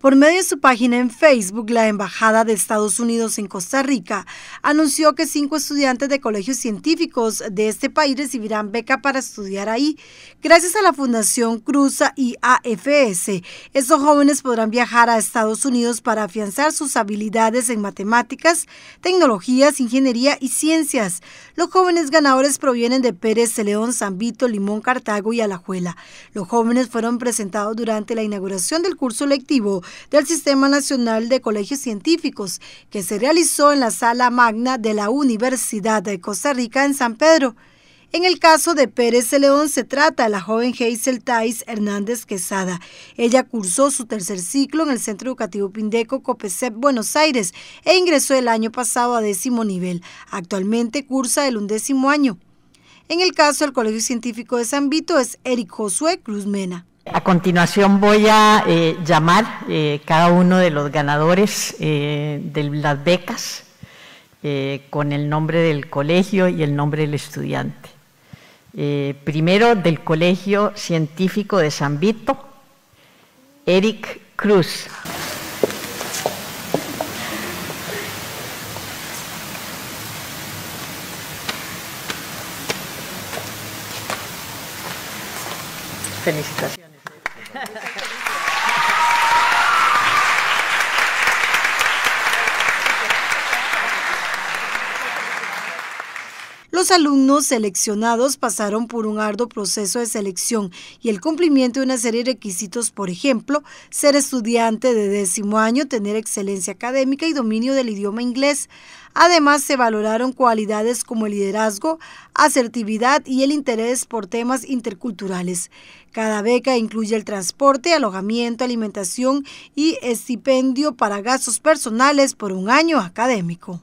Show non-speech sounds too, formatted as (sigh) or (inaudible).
Por medio de su página en Facebook, la Embajada de Estados Unidos en Costa Rica anunció que cinco estudiantes de colegios científicos de este país recibirán beca para estudiar ahí. Gracias a la Fundación Cruza y AFS, estos jóvenes podrán viajar a Estados Unidos para afianzar sus habilidades en matemáticas, tecnologías, ingeniería y ciencias. Los jóvenes ganadores provienen de Pérez, Celeón, San Vito, Limón, Cartago y Alajuela. Los jóvenes fueron presentados durante la inauguración del curso lectivo del Sistema Nacional de Colegios Científicos, que se realizó en la sala magna de la Universidad de Costa Rica en San Pedro. En el caso de Pérez León se trata de la joven Hazel Thais Hernández Quesada. Ella cursó su tercer ciclo en el Centro Educativo Pindeco Copesep Buenos Aires e ingresó el año pasado a décimo nivel. Actualmente cursa el undécimo año. En el caso del Colegio Científico de San Vito es Eric Josué Cruz Mena. A continuación voy a eh, llamar eh, cada uno de los ganadores eh, de las becas con el nombre del colegio y el nombre del estudiante. Eh, primero del Colegio Científico de San Vito, Eric Cruz. Felicitaciones. (laughs) Los alumnos seleccionados pasaron por un arduo proceso de selección y el cumplimiento de una serie de requisitos, por ejemplo, ser estudiante de décimo año, tener excelencia académica y dominio del idioma inglés. Además, se valoraron cualidades como el liderazgo, asertividad y el interés por temas interculturales. Cada beca incluye el transporte, alojamiento, alimentación y estipendio para gastos personales por un año académico.